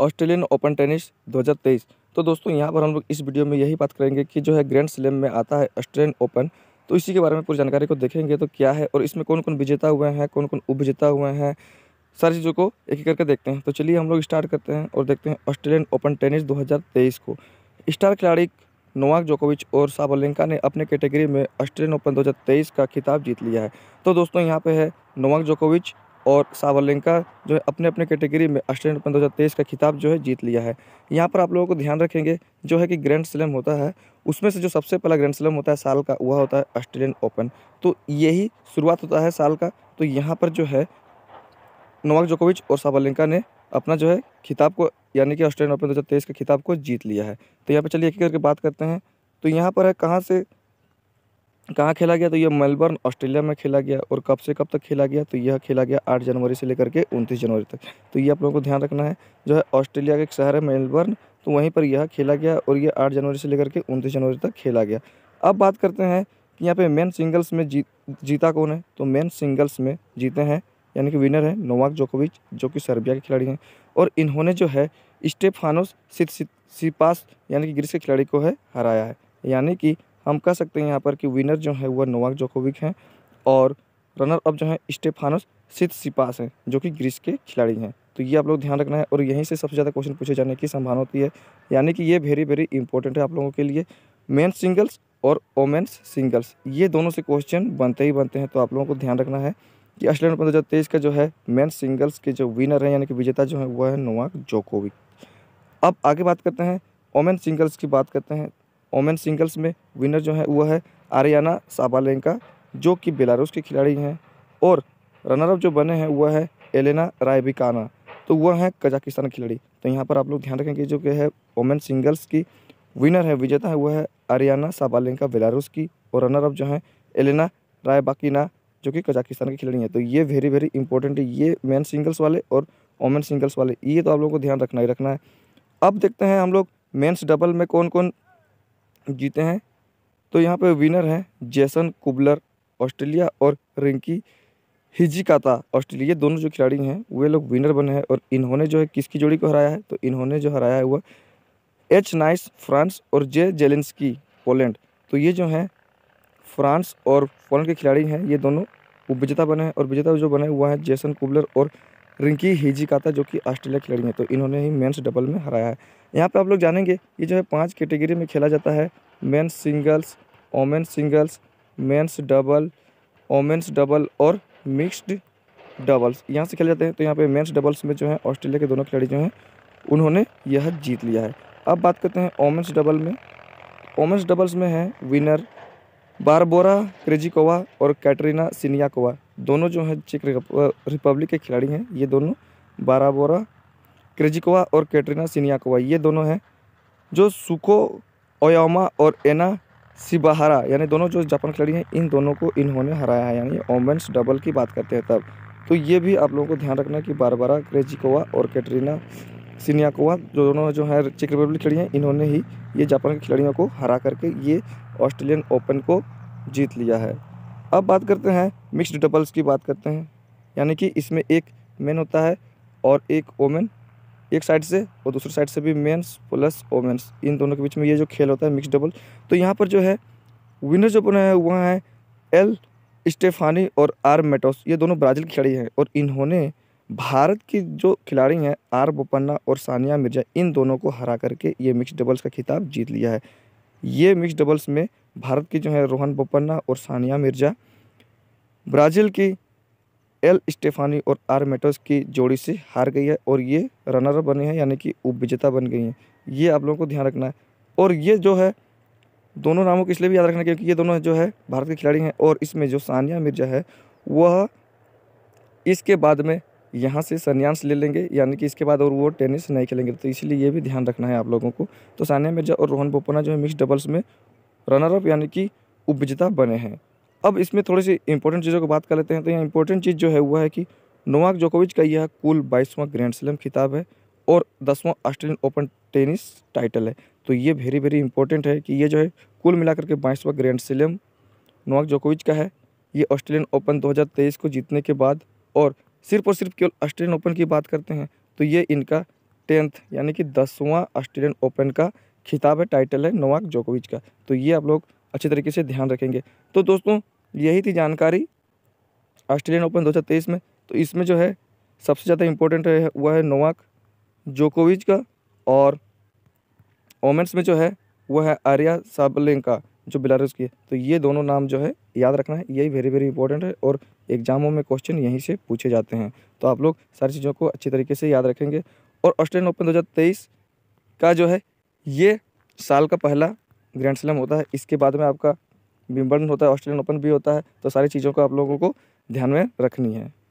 Australian open tennis 2023 तो दोस्तों यहाँ पर हम लोग इस वीडियो में यही बात करेंगे कि जो है ग्रैंड स्लैम में आता है ऑस्ट्रेलियन ओपन तो इसी के बारे में पूरी जानकारी को देखेंगे तो क्या है और इसमें कौन कौन विजेता हुए हैं कौन कौन उपविजेता हुए हैं सारी चीज़ों को एक एक करके देखते हैं तो चलिए हम लोग स्टार्ट करते हैं और देखते हैं ऑस्ट्रेलियन ओपन टेनिस 2023 को स्टार खिलाड़ी नोवाक जोकोविच और साबलिंका ने अपने कैटेगरी में ऑस्ट्रेलियन ओपन 2023 का खिताब जीत लिया है तो दोस्तों यहाँ पे है नोवाक जोकोविच और सावरलिंका जो है अपने अपने कैटेगरी में ऑस्ट्रेलियन ओपन दो का खिताब जो है जीत लिया है यहाँ पर आप लोगों को ध्यान रखेंगे जो है कि ग्रैंड स्लैम होता है उसमें से जो सबसे पहला ग्रैंड स्लैम होता है साल का वह होता है ऑस्ट्रेलियन ओपन तो यही शुरुआत होता है साल का तो यहाँ पर जो है नोवाक जोकोविच और सावरलिंका ने अपना जो है खिताब को यानी कि ऑस्ट्रेलियन ओपन दो का खिताब को जीत लिया है तो यहाँ पर चलिए एक करके बात करते हैं तो यहाँ पर है कहाँ से कहाँ खेला गया तो यह मेलबर्न ऑस्ट्रेलिया में खेला गया और कब से कब तक खेला गया तो यह खेला गया आठ जनवरी से लेकर के उनतीस जनवरी तक तो ये आप लोगों को ध्यान रखना है जो है ऑस्ट्रेलिया का एक शहर है मेलबर्न तो वहीं पर यह खेला गया और यह आठ जनवरी से लेकर के उनतीस जनवरी तक खेला गया अब बात करते हैं कि यहाँ पे मेन सिंगल्स में जीत जीता कौन है तो मेन सिंगल्स में जीते हैं यानी कि विनर है नोवाक जोकोविच जो कि सर्बिया के खिलाड़ी हैं और इन्होंने जो है स्टेफानोस सिपास यानी कि ग्रीस के खिलाड़ी को है हराया है यानी कि हम कह सकते हैं यहाँ पर कि विनर जो है वह नोवाक जोकोविक हैं और रनर अप जो है स्टेफानस सित सिपास हैं जो कि ग्रीस के खिलाड़ी हैं तो ये आप लोग ध्यान रखना है और यहीं से सबसे ज़्यादा क्वेश्चन पूछे जाने की संभावना होती है यानी कि ये वेरी वेरी इंपॉर्टेंट है आप लोगों के लिए मेन सिंगल्स और ओमेंस सिंगल्स ये दोनों से क्वेश्चन बनते ही बनते हैं तो आप लोगों को ध्यान रखना है कि ऑस्ट्रेलियन ओपन दो हज़ार तेईस का जो है मेन सिंगल्स के जो विनर हैं यानी कि विजेता जो है वह है नोवाक जोकोविक अब आगे बात करते हैं ओमेन सिंगल्स की बात करते हैं ओमेन सिंगल्स में विनर जो है वह है आर्याना साबालेंका जो कि बेलारूस के खिलाड़ी हैं और रनरअप जो बने हैं वह है एलेना रायबिकाना तो वह हैं कजाकिस्तान खिलाड़ी तो यहाँ पर आप लोग ध्यान रखें कि जो कि है वोमेन सिंगल्स की विनर है विजेता है वह है आर्याना साबालेंका बेलारूस की और रनरअप जो है एलेना रायबाकिना जो कि कजाकिस्तान की खिलाड़ी हैं तो ये वेरी वेरी इंपॉर्टेंट है ये मेन सिंगल्स वाले और वोमेन सिंगल्स वाले ये तो आप लोगों को ध्यान रखना ही रखना है अब देखते हैं हम लोग मेन्स डबल में कौन कौन जीते हैं तो यहाँ पे विनर हैं जैसन कुबलर ऑस्ट्रेलिया और रिंकी हिजिकाता ऑस्ट्रेलिया ये दोनों जो खिलाड़ी हैं वे लोग विनर बने हैं और इन्होंने जो है किसकी जोड़ी को हराया है तो इन्होंने जो हराया है वह एच नाइस फ्रांस और जे जेलेंसकी पोलैंड तो ये जो हैं फ्रांस और पोलैंड के खिलाड़ी हैं ये दोनों विजेता बने हैं और विजेता जो बने हुआ है जैसन कुबलर और रिंकी हिजी का था जो कि ऑस्ट्रेलिया खिलाड़ी हैं तो इन्होंने ही मेंस डबल में हराया है यहाँ पे आप लोग जानेंगे ये जो है पांच कैटेगरी में खेला जाता है men's singles women's singles men's double women's double और मिक्स्ड डबल्स यहाँ से खेले जाते हैं तो यहाँ पे मेन्स डबल्स में जो है ऑस्ट्रेलिया के दोनों खिलाड़ी जो हैं उन्होंने यह जीत लिया है अब बात करते हैं ओमेंस डबल में ओमेन्स डबल्स में है विनर बारबोरा क्रेजिकोवा और कैटरीना सिनियाकोवा दोनों जो हैं चेक रिपब्लिक के खिलाड़ी हैं ये दोनों बाराबोरा क्रेजिकोवा और कैटरीना सिनियाकोवा ये दोनों हैं जो सुको ओयामा और एना सिबाहारा यानी दोनों जो जापान खिलाड़ी हैं इन दोनों को इन्होंने हराया है यानी ओमेंस डबल की बात करते हैं तब तो ये भी आप लोगों को ध्यान रखना कि बारबोरा क्रेजिकोवा और कैटरीना सिनियाकोवा दोनों जो हैं चेक रिपब्लिक खिलाड़ी हैं इन्होंने ही ये जापान के खिलाड़ियों को हरा करके ये ऑस्ट्रेलियन ओपन को जीत लिया है अब बात करते हैं मिक्स्ड डबल्स की बात करते हैं यानी कि इसमें एक मैन होता है और एक ओमेन एक साइड से और दूसरी साइड से भी मेन्स प्लस ओमेन्स इन दोनों के बीच में ये जो खेल होता है मिक्स डबल तो यहाँ पर जो है विनर जो बना है वह है एल स्टेफानी और आर मेटोस ये दोनों ब्राज़ील के खिलाड़ी हैं और इन्होंने भारत की जो खिलाड़ी हैं आर बोपन्ना और सानिया मिर्ज़ा इन दोनों को हरा करके ये मिक्स डबल्स का खिताब जीत लिया है ये मिक्स डबल्स में भारत की जो है रोहन बोपन्ना और सानिया मिर्ज़ा ब्राज़ील की एल स्टेफानी और आर मेटोस की जोड़ी से हार गई है और ये रनर बने हैं यानी कि उप विजेता बन गई हैं ये आप लोगों को ध्यान रखना है और ये जो है दोनों नामों को इसलिए भी याद रखना क्योंकि ये दोनों जो है भारत के खिलाड़ी हैं और इसमें जो सानिया मिर्ज़ा है वह इसके बाद में यहाँ से संन्यास ले लेंगे यानी कि इसके बाद और वो टेनिस नहीं खेलेंगे तो इसीलिए ये भी ध्यान रखना है आप लोगों को तो सानिया मिर्जा और रोहन बोपना जो है मिक्स डबल्स में रनर अप यानी कि उपजता बने हैं अब इसमें थोड़ी सी इंपॉर्टेंट चीज़ों की बात कर लेते हैं तो यहाँ इंपॉर्टेंट चीज़ जो है वह है कि नोवाक जोकोविच का यह कुल बाईसवां ग्रैंड स्लैम खिताब है और दसवां ऑस्ट्रेलियन ओपन टेनिस टाइटल है तो ये वेरी वेरी इंपॉर्टेंट है कि ये जो है कुल मिलाकर के बाईसवां ग्रैंड स्लैम नोवाक जोकोविच का है ये ऑस्ट्रेलियन ओपन 2023 को जीतने के बाद और सिर्फ और सिर्फ केवल ऑस्ट्रेलियन ओपन की बात करते हैं तो ये इनका टेंथ यानी कि दसवां ऑस्ट्रेलियन ओपन का खिताब है टाइटल है नोवाक जोकोविच का तो ये आप लोग अच्छे तरीके से ध्यान रखेंगे तो दोस्तों यही थी जानकारी ऑस्ट्रेलियन ओपन दो में तो इसमें जो है सबसे ज़्यादा इम्पोर्टेंट है वह है नोवाक जोकोविच का और ओमेंस में जो है वह है आर्या साबलिंग का जो बेलारूस की है तो ये दोनों नाम जो है याद रखना है यही वेरी वेरी इंपॉर्टेंट है और एग्जामों में क्वेश्चन यहीं से पूछे जाते हैं तो आप लोग सारी चीज़ों को अच्छी तरीके से याद रखेंगे और ऑस्ट्रेलियन ओपन दो का जो है ये साल का पहला ग्रैंड स्लैम होता है इसके बाद में आपका विम्बल्डन होता है ऑस्ट्रेलियन ओपन भी होता है तो सारी चीज़ों को आप लोगों को ध्यान में रखनी है